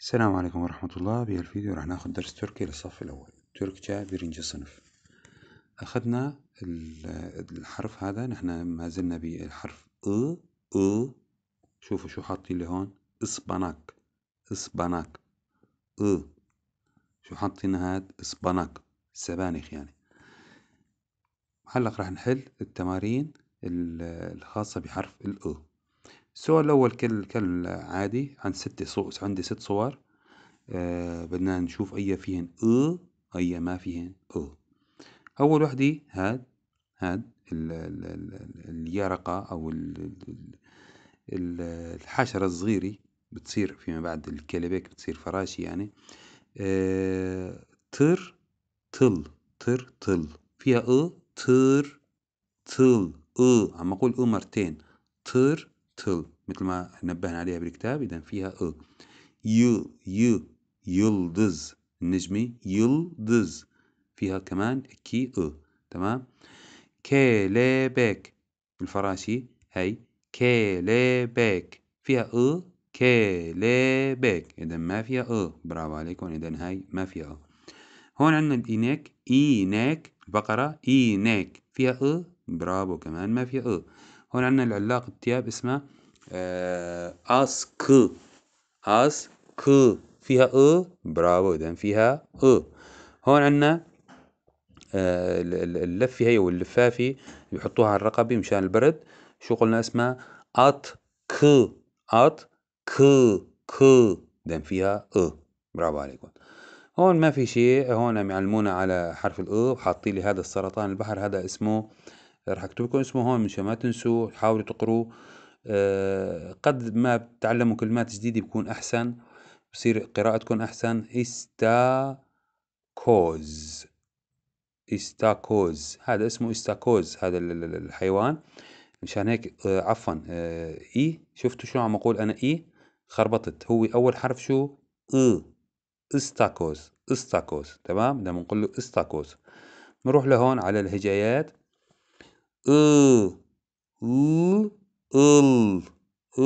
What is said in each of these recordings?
السلام عليكم ورحمة الله بهذا الفيديو راح ناخد درس تركي للصف الأول تركيا برنج صنف أخذنا الحرف هذا نحن ما زلنا بالحرف ا ا شوفوا شو حاطين لي هون اسباناك اسباناك ا شو حاطين هاد اسباناك سبانخ يعني هلق راح نحل التمارين الخاصة بحرف الأ السؤال الأول كل كل عادي عن ست صو عندي ست صور آه بدنا نشوف أي فيهن أ أي ما فيهن أ أول وحدة هاد هاد اليرقة أو ال ال الحشرة الصغيرة بتصير فيما بعد الكلبك بتصير فراشة يعني آه تر تل تر تل فيها أ تر تل أ عم أقول أ مرتين تر تل مثل ما نبهنا عليها بالكتاب إذا فيها أ يو يو يلدز النجمي يلدز فيها كمان كي أ تمام هي كي هاي بيك فيها أ بيك إذا ما فيها أ برافو عليكم إذا هاي ما فيها أ هون عندنا الإناك إيناك البقرة إيناك فيها أ برافو كمان ما فيها أ هون عندنا العلاق التياب اسمه آه، اسك اسك فيها ا برافو اذا فيها ا هون عندنا آه، اللفه هي واللفافي بيحطوها على الرقبه مشان البرد شو قلنا اسمها ات ك ات ك ك دم فيها ا برافو عليكم هون ما في شيء هون عم يعلمونا على حرف الا وحاطين لي هذا السرطان البحر هذا اسمه راح اكتب لكم اسمه هون مشان ما تنسوا حاولوا تقروا أه قد ما بتعلموا كلمات جديدة بكون أحسن بصير قراءتكم أحسن استاكوز استاكوز هذا اسمه استاكوز هذا الحيوان مشان هيك آه عفوا آه اي شفتوا شو عم اقول انا اي خربطت هو اول حرف شو ا استاكوز استاكوز تمام بدنا نقول له استاكوز نروح لهون على الهجايات أ ل ال أ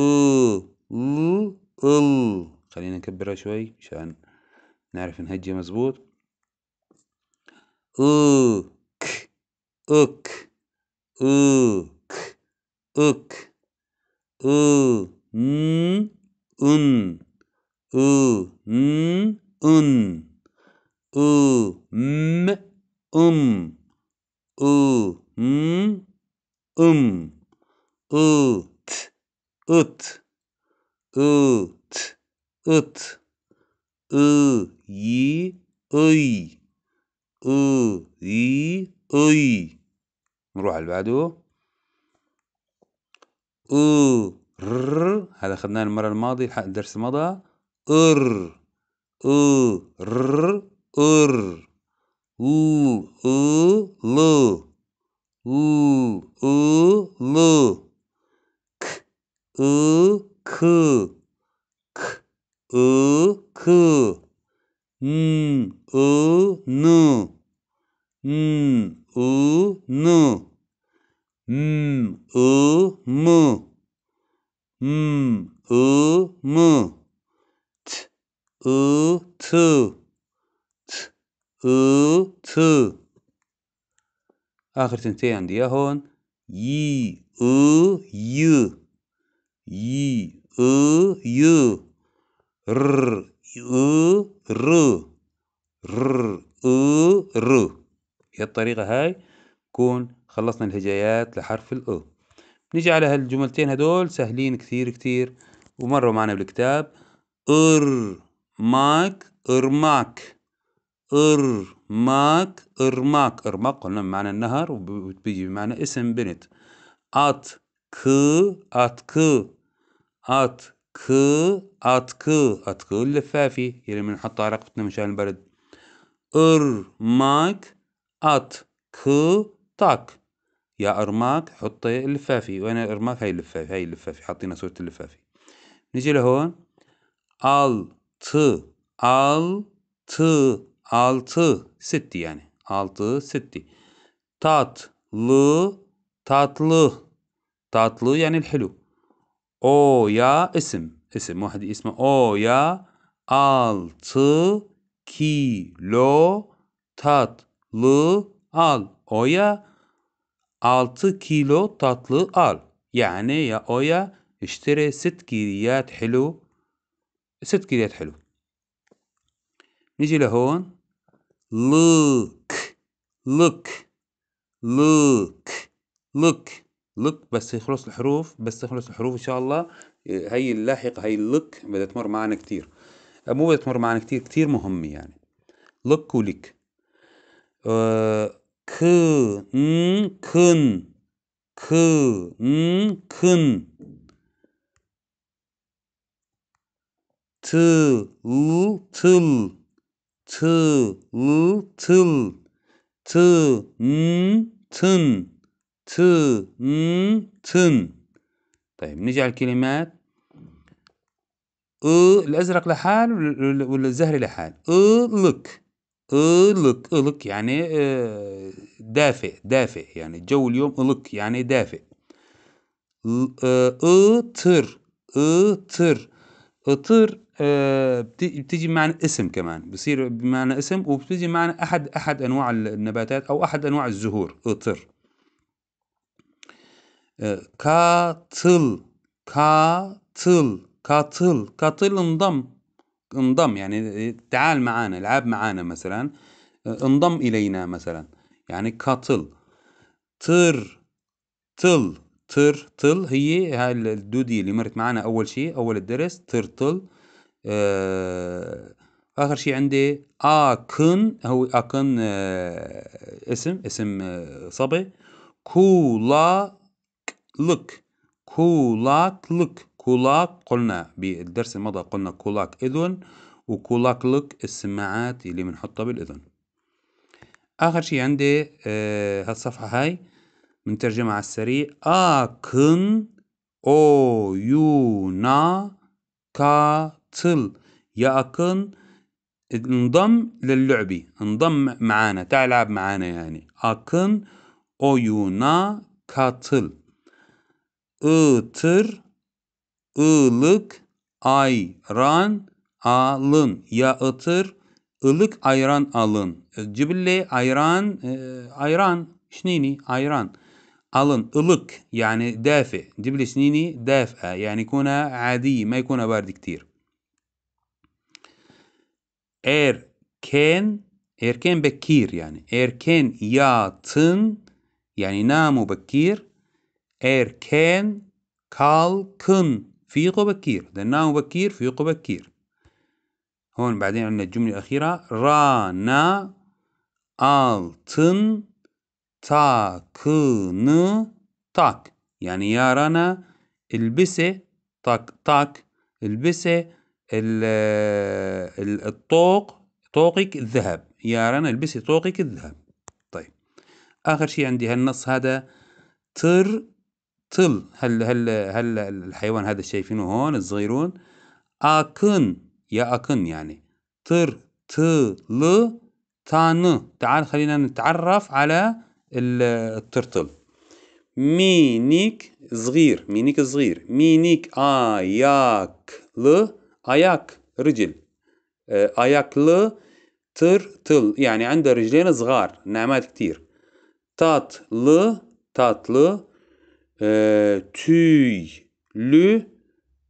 ل ال خلينا نكبرها شوي عشان نعرف نهجي مظبوط أك أك أك أك أن أن أن أن أم أم أم ıt, ıt, ıt, أت أت ıy, أي أي أي نروح على بعده أر هذا أخذناه المرة الماضية الدرس مضى ır, ı, r, ır. 우, 으, 르. 우, 으, 르. 크, 으, 크. 크, 으, 크. 음, 으, 느. 음, 으, 느. 음, 으, 무. 음, 으, 무. 트, 으, 트. أ ت آخر تنتين عندي هون ي أ ي ي أ ي ر أ ر ر أ ر هي الطريقة هاي كون خلصنا الهجايات لحرف الأ نيجي على هالجملتين هدول سهلين كثير كثير ومروا معنا بالكتاب ار ماك ار ماك إرماك إرماك إرماك قلنا بمعنى النهر وبتيجي بمعنى اسم بنت أت أت أت ك أت ك أت ك اللفافي يلي بنحطها على رقبتنا مشان البرد إرماك أت ك تاك يا إرماك حطي اللفافي وين إرماك هاي اللفافي هاي اللفافي حطينا صورة اللفافي نجي لهون أل ت أل ت Altı sitti yani. Altı sitti. Tatlı tatlı tatlı yani hulu. O ya isim. İsim. Vahdi ismi o ya altı kilo tatlı al. O ya altı kilo tatlı al. Yani ya o ya اشتري ست كيليات حلو ست كيليات حلو نيجي لهون look look look look look بس يخلص الحروف بس تخلص الحروف ان شاء الله هي اللاحقه هي look بدها تمر معنا كثير أه، مو بدها تمر معنا كثير كثير مهمه يعني look ولك أه، كن كن كن كن تل تل tıl tıntın تنتن طيب نيجي على الكلمات أ الازرق لحال والزهري لحال لك أ لك يعني آه، دافئ دافئ يعني الجو اليوم لك يعني دافئ أ آه، تر أ تر هطير آه، بتيجي بمعنى اسم كمان بصير بمعنى اسم وبتيجي بمعنى احد احد انواع النباتات او احد انواع الزهور اطر آه، كاتل كاتل كاتل كاتل انضم انضم يعني تعال معانا العب معانا مثلا آه، انضم الينا مثلا يعني كاتل طر تل ترتل هي هاي الدودي اللي مرت معنا أول شيء أول الدرس ترتل آه آخر شيء عندي آكن هو آكن آه اسم اسم آه صبي كولاك لك كولاك لك كولاك قلنا بالدرس المضى قلنا كولاك إذن وكولاك لك السماعات اللي بنحطها بالإذن آخر شيء عندي آه هالصفحة هاي بنترجم على السريع akın oyuna katıl يا أكن انضم للعبة انضم معانا تعلب معانا يعني أكن oyuna katıl Itır, ılık, ayran, alın. Ya ıtır, ılık ayran alın. Cibille ayran, e, ayran, şnini ayran. الن ألق يعني دافئ جيب لي سنيني دافئة يعني يكونها عادية ما يكونها بارد كتير اير كان كان بكير يعني يا تن يعني ناموا بكير كال كن فيقوا بكير ده ناموا بكير فيقوا بكير هون بعدين عندنا الجملة الأخيرة رانا التن تاكن تاك يعني يا رنا البسي تاك تاك البسي الطوق طوقك الذهب يا رنا البسي طوقك الذهب طيب اخر شيء عندي هالنص هذا تر تل هل هل هل الحيوان هذا شايفينه هون الصغيرون اكن يا اكن يعني تر تل تان تعال خلينا نتعرف على الترتل مينيك صغير مينيك صغير مينيك اياك ل آياك رجل آه، اياك ل ترتل يعني عنده رجلين صغار نعمات كتير تات ل تات ل آه، تي لو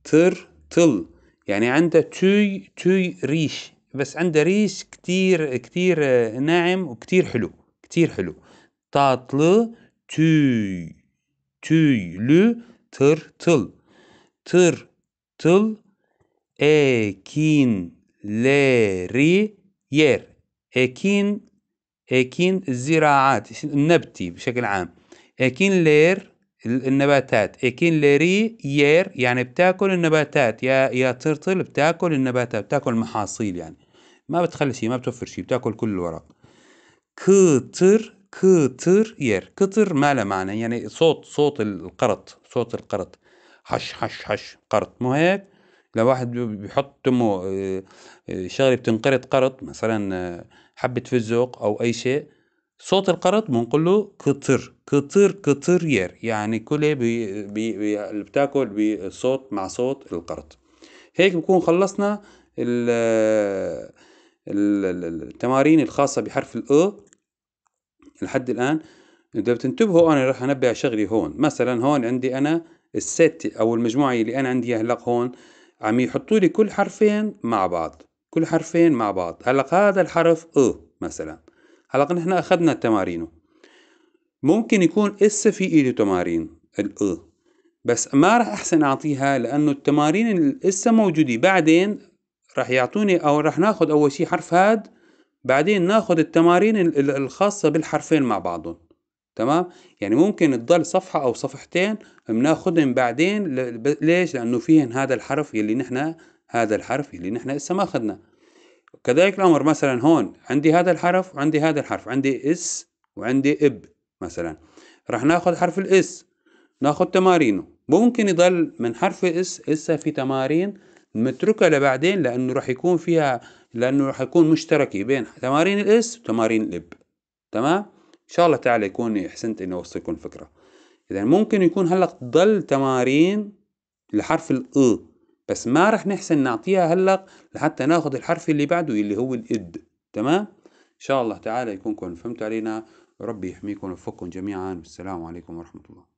ترتل يعني عنده تي تي ريش بس عنده ريش كتير كتير آه، ناعم وكتير حلو كتير حلو tatlı, tüy, tüylü, tırtıl. Tırtıl ekinleri yer. Ekin, ekin ziraat, النبتي بشكل عام. Ekinler النباتات اكنلري يير يعني بتاكل النباتات يا يا ترتل بتاكل النباتات بتاكل المحاصيل يعني ما بتخلي شيء ما بتوفر شيء بتاكل كل الورق كتر كتر ير كتر ما له معنى يعني صوت صوت القرط صوت القرط حش حش حش قرط مو هيك لو واحد بيحط تمه آه، آه، شغله بتنقرط قرط مثلا آه، حبه فزق او اي شيء صوت القرط بنقول له كتر كتر كتر ير يعني كله بي بي بتاكل بصوت مع صوت القرط هيك بكون خلصنا التمارين الخاصة بحرف الأ لحد الآن إذا بتنتبهوا أنا راح أنبه على شغلي هون مثلا هون عندي أنا الست أو المجموعة اللي أنا عندي هلق هون عم يحطوا لي كل حرفين مع بعض كل حرفين مع بعض هلأ هذا الحرف او مثلا هلأ نحن أخذنا تمارينه ممكن يكون إس في إيده تمارين الأ بس ما راح أحسن أعطيها لأنه التمارين الإسة موجودة بعدين راح يعطوني أو راح ناخد أول شي حرف هاد بعدين ناخد التمارين الخاصة بالحرفين مع بعضهم تمام يعني ممكن تضل صفحة أو صفحتين بناخدهم بعدين ليش لأنه فيهن هذا الحرف يلي نحن هذا الحرف يلي نحن إسا ما أخذناه كذلك الأمر مثلا هون عندي هذا الحرف وعندي هذا الحرف عندي اس وعندي اب مثلا رح ناخد حرف الاس ناخد تمارينه ممكن يضل من حرف اس اسا في تمارين نتركها لبعدين لأنه رح يكون فيها لانه يكون مشترك بين تمارين الاس وتمارين الاب تمام ان شاء الله تعالى يكون احسنت اني اوصلكم الفكره اذا ممكن يكون هلا تضل تمارين لحرف الاي بس ما رح نحسن نعطيها هلا لحتى ناخذ الحرف اللي بعده اللي هو الاد تمام ان شاء الله تعالى يكونكم فهمت علينا ربي يحميكم ويوفقكم جميعا والسلام عليكم ورحمه الله